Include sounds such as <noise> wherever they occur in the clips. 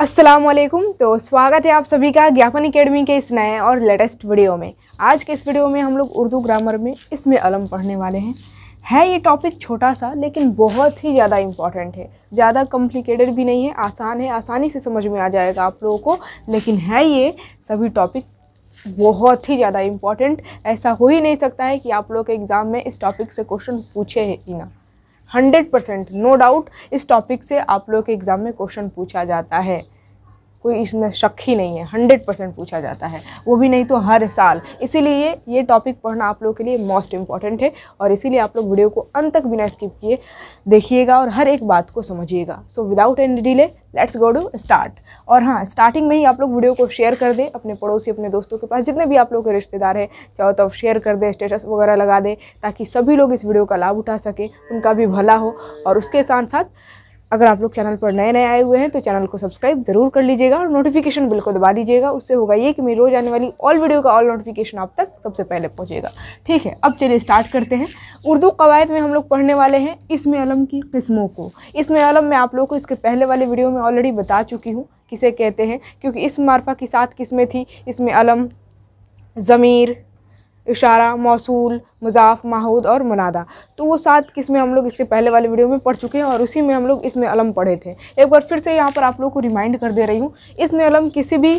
असलकुम तो स्वागत है आप सभी का ज्ञापन अकेडमी के इस नए और लेटेस्ट वीडियो में आज के इस वीडियो में हम लोग उर्दू ग्रामर में इसमें अलम पढ़ने वाले हैं है ये टॉपिक छोटा सा लेकिन बहुत ही ज़्यादा इम्पॉर्टेंट है ज़्यादा कॉम्प्लिकेटेड भी नहीं है आसान है आसानी से समझ में आ जाएगा आप लोगों को लेकिन है ये सभी टॉपिक बहुत ही ज़्यादा इम्पॉर्टेंट ऐसा हो ही नहीं सकता है कि आप लोग के एग्ज़ाम में इस टॉपिक से क्वेश्चन पूछे ही ना हंड्रेड परसेंट नो डाउट इस टॉपिक से आप लोग के एग्ज़ाम में क्वेश्चन पूछा जाता है कोई इसमें शक ही नहीं है हंड्रेड परसेंट पूछा जाता है वो भी नहीं तो हर साल इसीलिए ये टॉपिक पढ़ना आप लोग के लिए मोस्ट इम्पॉर्टेंट है और इसीलिए आप लोग वीडियो को अंत तक बिना स्किप किए देखिएगा और हर एक बात को समझिएगा so without any delay let's go to start और हाँ स्टार्टिंग में ही आप लोग वीडियो को शेयर कर दें अपने पड़ोसी अपने दोस्तों के पास जितने भी आप लोग के रिश्तेदार हैं चाहो तो शेयर कर दें स्टेटस वगैरह लगा दें ताकि सभी लोग इस वीडियो का लाभ उठा सकें उनका भी भला हो और उसके साथ साथ अगर आप लोग चैनल पर नए नए आए हुए हैं तो चैनल को सब्सक्राइब ज़रूर कर लीजिएगा और नोटिफिकेशन बिल को दबा दीजिएगा उससे होगा ये कि मेरी रोज़ आने वाली ऑल वीडियो का ऑल नोटिफिकेशन आप तक सबसे पहले पहुँचेगा ठीक है अब चलिए स्टार्ट करते हैं उर्दू कवायद में हम लोग पढ़ने वाले हैं इसमें अलम की किस्मों को इसमें अलम मैं आप लोग को इसके पहले वाले वीडियो में ऑलरेडी बता चुकी हूँ किसे कहते हैं क्योंकि इस मार्फा की सात किस्में थी इसमें अलम ज़मीर इशारा मौसूल मजाफ माहूद और मुनादा तो वो सात किस्में हम लोग इसके पहले वाले वीडियो में पढ़ चुके हैं और उसी में हम लोग इसमें अलम पढ़े थे एक बार फिर से यहाँ पर आप लोग को रिमाइंड कर दे रही हूँ इसमें अलम किसी भी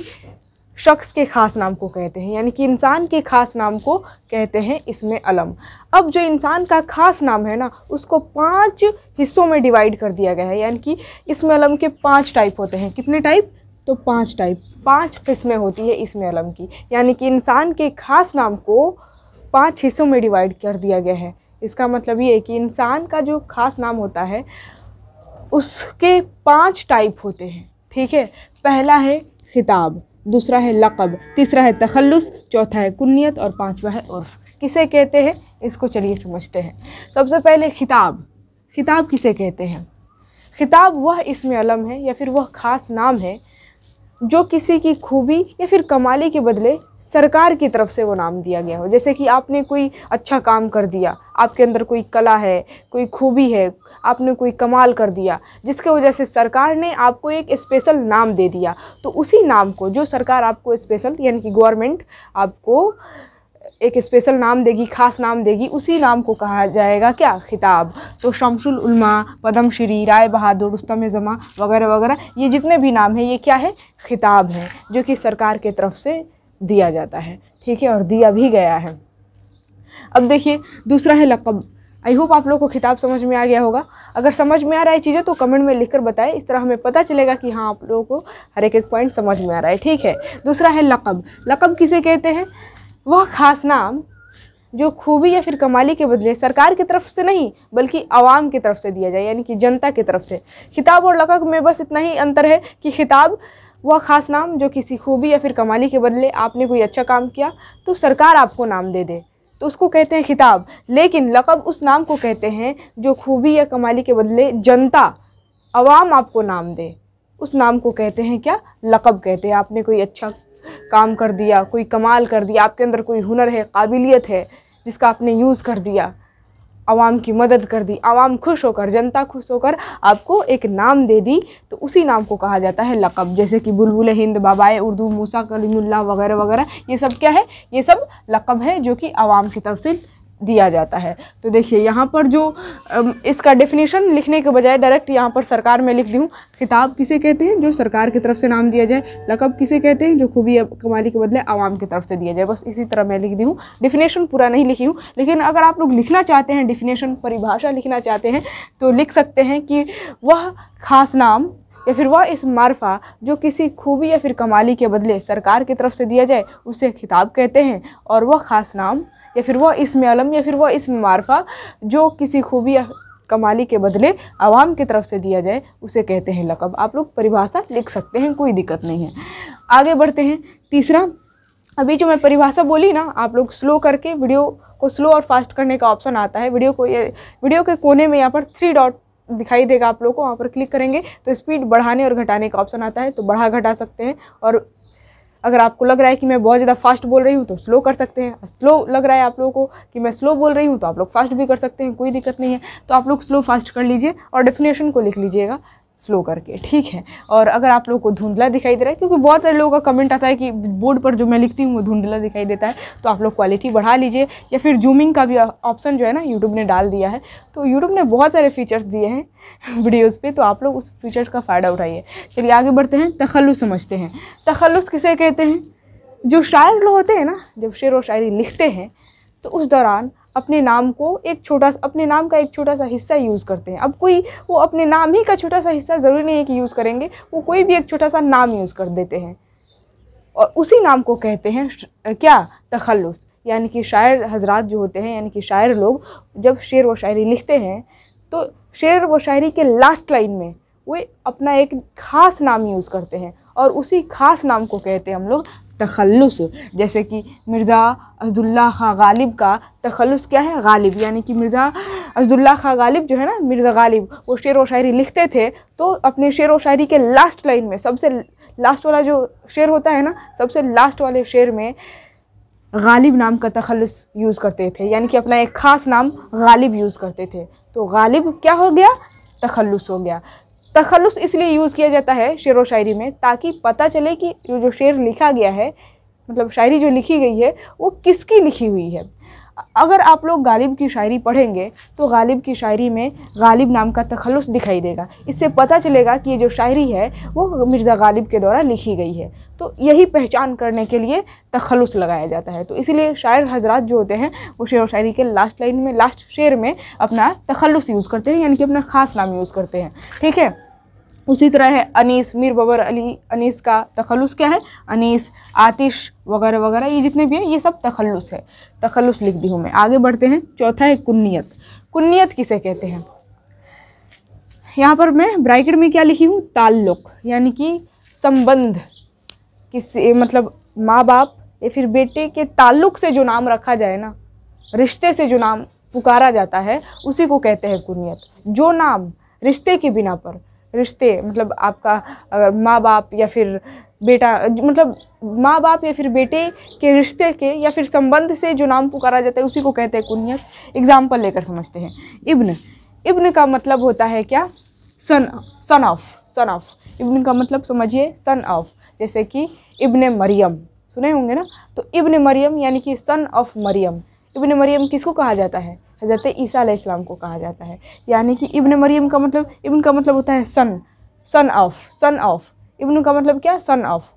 शख्स के ख़ास नाम को कहते हैं यानी कि इंसान के ख़ास नाम को कहते हैं इसमें अलम अब जो इंसान का ख़ास नाम है ना उसको पाँच हिस्सों में डिवाइड कर दिया गया है यानी कि इसमें अलम के पाँच टाइप होते हैं कितने टाइप तो पाँच टाइप पांच किस्में होती है इसमें अलम की यानी कि इंसान के खास नाम को पांच हिस्सों में डिवाइड कर दिया गया है इसका मतलब ये है कि इंसान का जो खास नाम होता है उसके पांच टाइप होते हैं ठीक है पहला है खिताब दूसरा है लक़ब तीसरा है तखलस चौथा है कुन्नीत और पाँचवा है उर्फ किसे कहते हैं इसको चलिए समझते हैं सबसे पहले खिताब खिताब किसे कहते हैं खिताब वह इसमें अलम है या फिर वह ख़ास नाम है जो किसी की खूबी या फिर कमाली के बदले सरकार की तरफ से वो नाम दिया गया हो जैसे कि आपने कोई अच्छा काम कर दिया आपके अंदर कोई कला है कोई खूबी है आपने कोई कमाल कर दिया जिसके वजह से सरकार ने आपको एक स्पेशल नाम दे दिया तो उसी नाम को जो सरकार आपको स्पेशल यानी कि गवर्नमेंट आपको एक स्पेशल नाम देगी खास नाम देगी उसी नाम को कहा जाएगा क्या खिताब तो शमसुल उलमा श्री राय बहादुर उस्तम जमा वगैरह वगैरह ये जितने भी नाम हैं ये क्या है खिताब है जो कि सरकार के तरफ से दिया जाता है ठीक है और दिया भी गया है अब देखिए दूसरा है लकब आई होप आप लोग को खिताब समझ में आ गया होगा अगर समझ में आ रहा है चीज़ें तो कमेंट में लिखकर बताएं इस तरह हमें पता चलेगा कि हाँ आप लोगों को हर एक एक पॉइंट समझ में आ रहा है ठीक है दूसरा है लकब लकब किसे कहते हैं वह खास नाम जो खूबी या फिर कमाली के बदले सरकार की तरफ से नहीं बल्कि आवाम की तरफ से दिया जाए यानी कि जनता की तरफ से खिताब और लकब में बस इतना ही अंतर है कि खिताब वह ख़ास नाम जो किसी खूबी या फिर कमाली के बदले आपने कोई अच्छा काम किया तो सरकार आपको नाम दे दे तो उसको कहते हैं खिताब लेकिन लकब उस नाम को कहते हैं जो खूबी या कमाली के बदले जनता आवाम आपको नाम दे उस नाम को कहते हैं क्या लकब कहते हैं आपने कोई अच्छा काम कर दिया कोई कमाल कर दिया आपके अंदर कोई हुनर है काबिलियत है जिसका आपने यूज़ कर दिया आवाम की मदद कर दी आवाम खुश होकर जनता खुश होकर आपको एक नाम दे दी तो उसी नाम को कहा जाता है लक़ब जैसे कि बुलबुल हिंद बाबा उर्दू मूसा कलीमुल्ला वगैरह वगैरह ये सब क्या है ये सब लक़ब है जो कि आवाम की तरफ से दिया जाता है तो देखिए यहाँ पर जो इसका डेफिनेशन लिखने के बजाय डायरेक्ट यहाँ पर सरकार में लिख दूँ खिताब किसे कहते हैं जो सरकार की तरफ से नाम दिया जाए लकब किसे कहते हैं जो खूबी कमाली के बदले आवाम की तरफ से दिया जाए बस इसी तरह मैं लिख दी हूँ डिफिनेशन पूरा नहीं लिखी हूँ लेकिन अगर आप लोग लिखना चाहते हैं डिफिनेशन परिभाषा लिखना चाहते हैं तो लिख सकते हैं कि वह खास नाम या फिर वह इस मारफा जो किसी खूबी या फिर कमाली के बदले सरकार की तरफ से दिया जाए उसे खिताब कहते हैं और वह ख़ास नाम या फिर वह इसम अलम या फिर वह इसम मारफा जो किसी खूबी या कमाली के बदले आवाम की तरफ से दिया जाए उसे कहते हैं लकब आप लोग परिभाषा लिख सकते हैं कोई दिक्कत नहीं है आगे बढ़ते हैं तीसरा अभी जो मैं परिभाषा बोली ना आप लोग स्लो करके वीडियो को स्लो और फास्ट करने का ऑप्शन आता है वीडियो को ये वीडियो के कोने में यहाँ पर थ्री डॉट दिखाई देगा आप लोग को वहाँ पर क्लिक करेंगे तो स्पीड बढ़ाने और घटाने का ऑप्शन आता है तो बढ़ा घटा सकते हैं और अगर आपको लग रहा है कि मैं बहुत ज़्यादा फास्ट बोल रही हूँ तो स्लो कर सकते हैं स्लो लग रहा है आप लोगों को कि मैं स्लो बोल रही हूँ तो आप लोग फास्ट भी कर सकते हैं कोई दिक्कत नहीं है तो आप लोग स्लो फास्ट कर लीजिए और डेफिनेशन को लिख लीजिएगा स्लो करके ठीक है और अगर आप लोगों को धुंधला दिखाई दे रहा है क्योंकि बहुत सारे लोगों का कमेंट आता है कि बोर्ड पर जो मैं लिखती हूँ वो धुंधला दिखाई देता है तो आप लोग क्वालिटी बढ़ा लीजिए या फिर जूमिंग का भी ऑप्शन जो है ना यूट्यूब ने डाल दिया है तो यूट्यूब ने बहुत सारे फीचर्स दिए हैं वीडियोज़ <laughs> पर तो आप लोग उस फीचर्स का फ़ायदा उठाइए चलिए आगे बढ़ते हैं तखलुस समझते हैं तखलुस किसे कहते हैं जो शायर लोग होते हैं ना जब शेर व शायरी लिखते हैं तो उस दौरान अपने नाम को एक छोटा सा अपने नाम का एक छोटा सा हिस्सा यूज़ करते हैं अब कोई वो अपने नाम ही का छोटा सा हिस्सा ज़रूरी नहीं है कि यूज़ करेंगे वो कोई भी एक छोटा सा नाम यूज़ कर देते हैं और उसी नाम को कहते हैं क्या तखलुस यानी कि शायर हजरात जो होते हैं यानी कि शायर लोग जब शेर व शायरी लिखते हैं तो शेर व शायरी के लास्ट लाइन में वे अपना एक ख़ास नाम यूज़ करते हैं और उसी ख़ास नाम को कहते हैं हम लोग तखलस जैसे कि मिर्ज़ा अजदुल्ला खां गालिब का तखलस क्या है गालिब यानी कि मिर्ज़ा अजदुल्ला खां गालिब जो है ना मिर्ज़ा गालिब वो शेर व शायरी लिखते थे तो अपने शेर व शायरी के लास्ट लाइन में सबसे लास्ट वाला जो शेर होता है ना सबसे लास्ट वाले शेर में गालिब नाम का तखलस यूज़ करते थे यानी कि अपना एक ख़ास नाम गालिब यूज़ करते थे तो गालिब क्या हो गया तखलस हो गया तखलस इसलिए यूज़ किया जाता है शेर व शायरी में ताकि पता चले कि जो शेर लिखा गया है मतलब शायरी जो लिखी गई है वो किसकी लिखी हुई है अगर आप लोग गालिब की शायरी पढ़ेंगे तो गालिब की शायरी में गालिब नाम का तखलस दिखाई देगा इससे पता चलेगा कि ये जो शायरी है वो मिर्ज़ा गालिब के द्वारा लिखी गई है तो यही पहचान करने के लिए तखलस लगाया जाता है तो इसीलिए शायर हजरात जो होते हैं वो शेर व शायरी के लास्ट लाइन में लास्ट शेर में अपना तखलस यूज़ करते हैं यानी कि अपना ख़ास नाम यूज़ करते हैं ठीक है उसी तरह है अनीस मीर बबर अली अनीस का तखलुस क्या है अनीस आतिश वगैरह वगैरह ये जितने भी हैं ये सब तखलुस है तखलुस लिख दी हूँ मैं आगे बढ़ते हैं चौथा है कुन्नीत कुन्नीत किसे कहते हैं यहाँ पर मैं ब्राइकेट में क्या लिखी हूँ ताल्लुक यानी कि संबंध किसी मतलब माँ बाप या फिर बेटे के ताल्लुक से जो नाम रखा जाए ना रिश्ते से जो नाम पुकारा जाता है उसी को कहते हैं कुन्नीत जो नाम रिश्ते के बिना पर रिश्ते मतलब आपका माँ बाप या फिर बेटा मतलब माँ बाप या फिर बेटे के रिश्ते के या फिर संबंध से जो नाम पुकारा जाता है उसी को कहते हैं कुनियत एग्ज़ाम्पल लेकर समझते हैं इब्न इब्न का मतलब होता है क्या सन सन ऑफ सन ऑफ इब्न का मतलब समझिए सन ऑफ जैसे कि इब्न मरियम सुने होंगे ना तो इब्न मरियम यानी कि सन ऑफ मरियम इब्न मरियम किसको कहा जाता है हज़रत ईसा को कहा जाता है यानी कि इब्न मरीम का मतलब इब्न का मतलब होता है सन सन ऑफ सन ऑफ इब्न का मतलब क्या सन ऑफ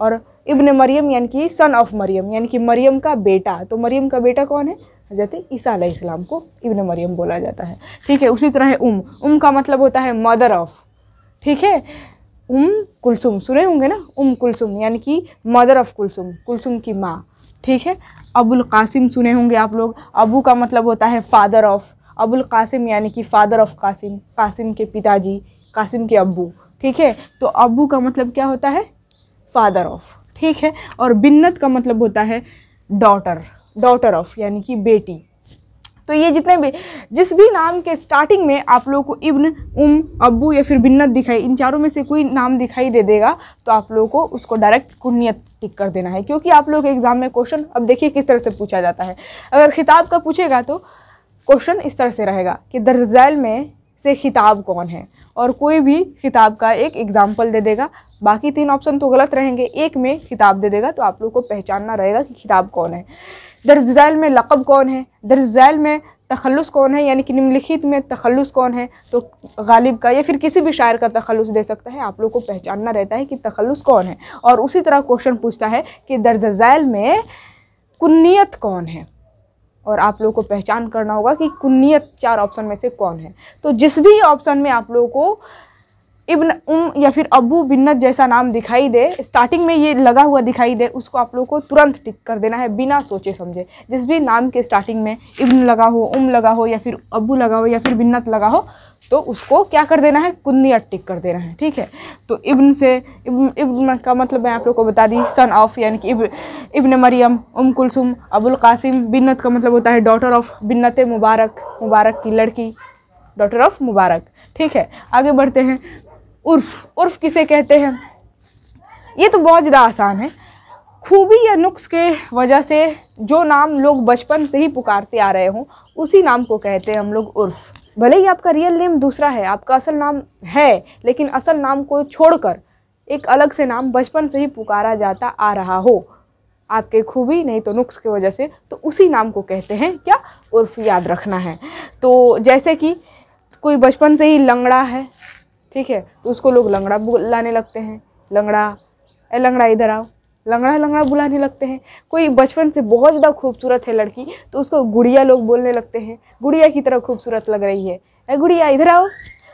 और इब्न मरीम यानी कि सन ऑफ मरीम यानी कि मरीम का बेटा तो मरीम का बेटा कौन है हजरत ईसा इस्लाम को इब्न मरियम बोला जाता है ठीक है उसी तरह है उम उम का मतलब होता है मदर ऑफ ठीक है उम कुलसुम सुने होंगे ना उम कुलसुम यानी कि मदर ऑफ कुलसुम कुलसुम की माँ ठीक है अबुल कासिम सुने होंगे आप लोग अबू का मतलब होता है फादर ऑफ़ अबुल कासिम यानी कि फ़ादर ऑफ़ कासिम कासिम के पिताजी कासिम के अबू ठीक है तो अबू का मतलब क्या होता है फादर ऑफ़ ठीक है और बिन्नत का मतलब होता है डॉटर डॉटर ऑफ़ यानी कि बेटी तो ये जितने भी जिस भी नाम के स्टार्टिंग में आप लोगों को इब्न उम अबू या फिर बिन्नत दिखाई इन चारों में से कोई नाम दिखाई दे देगा तो आप लोगों को उसको डायरेक्ट कुनियत टिक कर देना है क्योंकि आप लोग एग्ज़ाम में क्वेश्चन अब देखिए किस तरह से पूछा जाता है अगर खिताब का पूछेगा तो क्वेश्चन इस तरह से रहेगा कि दर्जैल में से खिताब कौन है और कोई भी खिताब का एक एग्ज़ाम्पल दे देगा बाकी तीन ऑप्शन तो गलत रहेंगे एक में खिताब दे देगा तो आप लोग को पहचानना रहेगा कि खिताब कौन है दर्ज झैल में लक़ब कौन है दर्ज झैल में तखलस कौन है यानी कि निम्नलिखित में तखलस कौन है तो गालिब का या फिर किसी भी शायर का तखलुस दे सकता है आप लोग को पहचानना रहता है कि तखलस कौन है और उसी तरह क्वेश्चन पूछता है कि दर्ज झैल में कुन्नीत कौन है और आप लोगों को पहचान करना होगा कि कुन्नीत चार ऑप्शन में से कौन है तो जिस भी ऑप्शन में आप लोगों को इब्न उम या फिर अबू बिन्नत जैसा नाम दिखाई दे स्टार्टिंग में ये लगा हुआ दिखाई दे उसको आप लोगों को तुरंत टिक कर देना है बिना सोचे समझे जिस भी नाम के स्टार्टिंग में इब्न लगा हो उम लगा हो या फिर अबू लगा हो या फिर बिन्नत लगा हो तो उसको क्या कर देना है कुन्नी टिक कर देना है ठीक है तो इब्न से इब्न इब्न का मतलब मैं आप लोग को बता दी सन ऑफ यानी कि इब्न इब्न मरियम उम कुलसुम अबुल कासिम बिन्नत का मतलब होता है डॉटर ऑफ बिन्नत मुबारक मुबारक की लड़की डॉटर ऑफ मुबारक ठीक है आगे बढ़ते हैं उर्फ उर्फ किसे कहते हैं ये तो बहुत ज़्यादा आसान है खूबी या नुक्स के वजह से जो नाम लोग बचपन से ही पुकारते आ रहे हों उसी नाम को कहते हैं हम लोग उर्फ़ भले ही आपका रियल नेम दूसरा है आपका असल नाम है लेकिन असल नाम को छोड़कर एक अलग से नाम बचपन से ही पुकारा जाता आ रहा हो आपके खूबी नहीं तो नुक्स की वजह से तो उसी नाम को कहते हैं क्या उर्फ याद रखना है तो जैसे कि कोई बचपन से ही लंगड़ा है ठीक है तो उसको लोग लंगड़ा बुलाने लगते हैं लंगड़ा ए लंगड़ा इधर आओ लंगड़ा लंगड़ा बुलाने लगते हैं कोई बचपन से बहुत ज़्यादा खूबसूरत है लड़की तो उसको गुड़िया लोग बोलने लगते हैं गुड़िया की तरह खूबसूरत लग रही है ए गुड़िया इधर आओ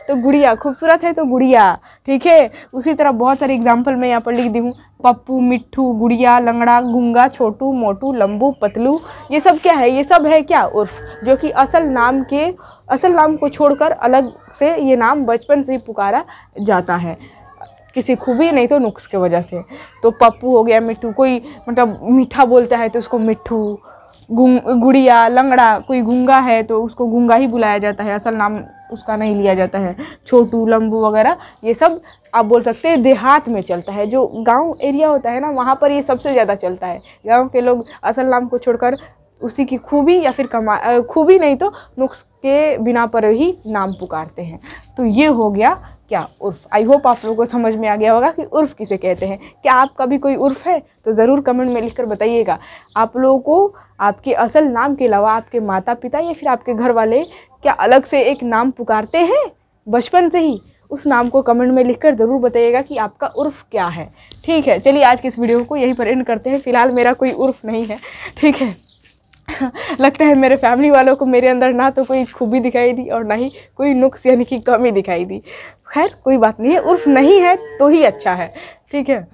तो गुड़िया खूबसूरत है तो गुड़िया ठीक है उसी तरह बहुत सारे एग्जाम्पल मैं यहाँ पर लिख दी हूँ पप्पू मिट्ठू गुड़िया लंगड़ा गुंगा छोटू मोटू लंबू पतलू ये सब क्या है ये सब है क्या उर्फ जो कि असल नाम के असल नाम को छोड़कर अलग से ये नाम बचपन से ही पुकारा जाता है किसी खूबी नहीं तो नुक्स के वजह से तो पप्पू हो गया मिट्टू कोई मतलब मीठा बोलता है तो उसको मिट्ठू गुड़िया लंगड़ा कोई गुंगा है तो उसको गुंगा ही बुलाया जाता है असल नाम उसका नहीं लिया जाता है छोटू लम्बू वगैरह ये सब आप बोल सकते हैं देहात में चलता है जो गांव एरिया होता है ना वहाँ पर ये सबसे ज़्यादा चलता है गांव के लोग असल नाम को छोड़कर उसी की खूबी या फिर कमा खूबी नहीं तो नुस्ख के बिना पर ही नाम पुकारते हैं तो ये हो गया क्या उर्फ आई होप आप लोगों को समझ में आ गया होगा कि उर्फ किसे कहते हैं क्या आपका भी कोई उर्फ है तो ज़रूर कमेंट में लिखकर बताइएगा आप लोगों को आपके असल नाम के अलावा आपके माता पिता या फिर आपके घर वाले क्या अलग से एक नाम पुकारते हैं बचपन से ही उस नाम को कमेंट में लिखकर ज़रूर बताइएगा कि आपका उर्फ क्या है ठीक है चलिए आज के इस वीडियो को यहीं पर एंड करते हैं फ़िलहाल मेरा कोई उर्फ नहीं है ठीक है <laughs> लगता है मेरे फैमिली वालों को मेरे अंदर ना तो कोई खूबी दिखाई दी और ना ही कोई नुक्स यानी कि कमी दिखाई दी खैर कोई बात नहीं है उर्फ नहीं है तो ही अच्छा है ठीक है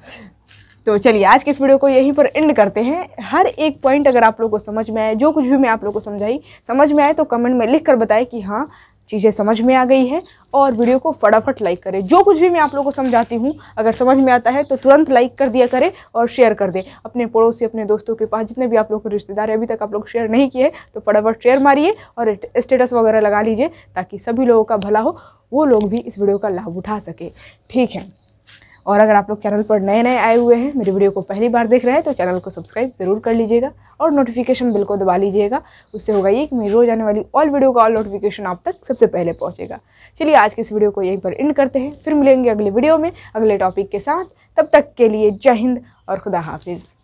तो चलिए आज के इस वीडियो को यहीं पर एंड करते हैं हर एक पॉइंट अगर आप लोगों को समझ में आए जो कुछ भी मैं आप लोगों को समझाई समझ में आए तो कमेंट में लिख कर बताएं कि हाँ चीज़ें समझ में आ गई हैं और वीडियो को फटाफट लाइक करें जो कुछ भी मैं आप लोगों को समझाती हूँ अगर समझ में आता है तो तुरंत लाइक कर दिया करें और शेयर कर दें अपने पड़ोसी अपने दोस्तों के पास जितने भी आप लोग के रिश्तेदार अभी तक आप लोग शेयर नहीं किए तो फटाफट शेयर मारिए और स्टेटस वगैरह लगा लीजिए ताकि सभी लोगों का भला हो वो लोग भी इस वीडियो का लाभ उठा सके ठीक है और अगर आप लोग चैनल पर नए नए आए हुए हैं मेरी वीडियो को पहली बार देख रहे हैं तो चैनल को सब्सक्राइब ज़रूर कर लीजिएगा और नोटिफिकेशन बिल को दबा लीजिएगा उससे होगा ये कि मेरी रोज़ आने वाली ऑल वीडियो का ऑल नोटिफिकेशन आप तक सबसे पहले पहुँचेगा चलिए आज की इस वीडियो को यहीं पर एंड करते हैं फिर मिलेंगे अगले वीडियो में अगले टॉपिक के साथ तब तक के लिए जय हिंद और खुदा हाफिज़